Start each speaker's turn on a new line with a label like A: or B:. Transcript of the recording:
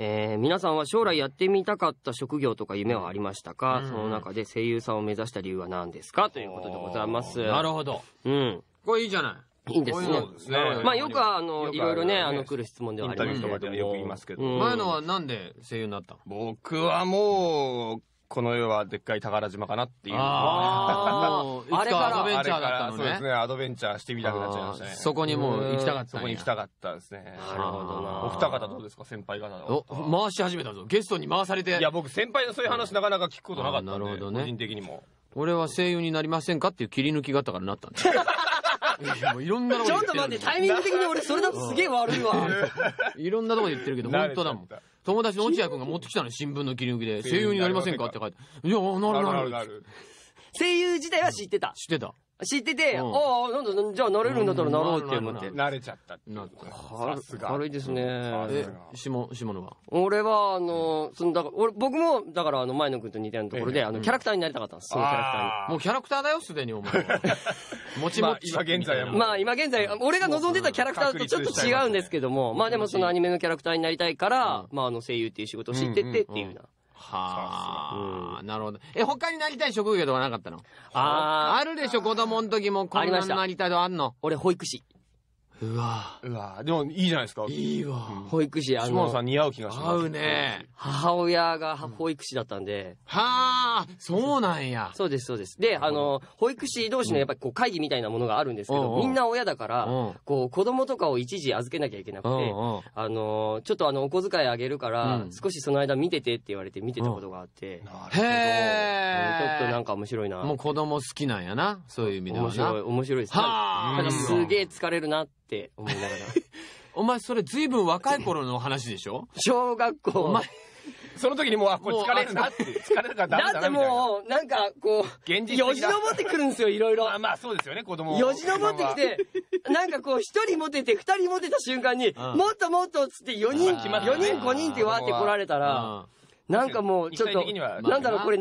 A: えー、皆さんは将来やってみたかった職業とか夢はありましたか、うん、その中で声優さんを目指した理由は何ですかということでございます。なるほど。うん。これいいじゃない。いいんですね。ううねまあよくあの、いろいろね、あの、来る質問ではありますけども。よく言いますけど。前のは
B: なんで声優になったの僕はもう、この世はでっかい宝島かなっていう。かアドベンチャーだったのね。そうですね、アドベンチャーしてみたくなっちゃいましたね。そこにもう行きたかったそこに行きたかったですね。なるほど。お二方どうですか、先輩方お、回し始めたぞ。ゲストに回されて。いや、僕先輩のそういう話なかなか聞くことなかったんで、なるほどね、個人的にも。俺は声優になりませんかっていう切り抜きがあったからなったんで いろんなちょっと待って、タイミング的に俺それだとすげえ悪いわ。いろんなとこで言ってるけど、本当だもん。友達の落合君が持ってきたの、新聞の切り抜きで、声優になりませんかって書いて。いや、なるなる。なるなる
A: 声優自体は知ってた。知ってた。知ってて、うんああ、なんだ、じゃあなれるんだったらなろうって思って。慣れちゃったって
B: いうさすが。軽いですね。え、下、下野は
A: 俺は、あの、その、だから、俺、僕も、だから、あの、前野くんと似たようなところで、あの、キャラクターになりたかったんです、そのキャラクターに。もうキャラクターだよ、すでにお前は。
B: もちまもあ今現在もま
A: あ今現在、俺が望んでたキャラクターとちょっと違うんですけども、まあでもそのアニメのキャラクターになりたいから、まああの声優っていう仕事を知っててっていうようなはあ、なるほど。
B: え、他になりたい職業とかなかったのああ。あるでしょ、子供の時もこんなになりたいとあんの俺、保育士。う
A: わうわでもいいじゃないですか。いいわ。保育士、あ下野さん似合う気がします。合う。ね。母親が保育士だったんで、はあ、そうなんや。そうです、そうです。で、あの、保育士同士のやっぱりこう会議みたいなものがあるんですけど、うんみんな親だかうら、ん。こう子供とかを一時預けなきゃいけなくて、うんうんあの、ちょっとあの、お小遣いあげるからう、ん少しその間見ててって言われて見てたことがあって、
B: へっとなんか面白いな。もう子供好きなんやな。そういう意味ではな。面白い、面白いです。はあす
A: げえ疲れるなって思いながら。
B: お前それ随分若い頃の話でしょ小学校。お前その時にもう、あ、これ疲れるなって。疲れるからダメだなっても
A: う、なんかこう、現実よじ登ってくるんですよ、いろいろ。まあまあ、そうですよね、子供よじ登ってきて、なんかこう、一人モテて、二人モテた瞬間に、もっともっとっつって4人、4人、5人ってわーって来られたら、なんかもう、ちょっと、なんだろう、これ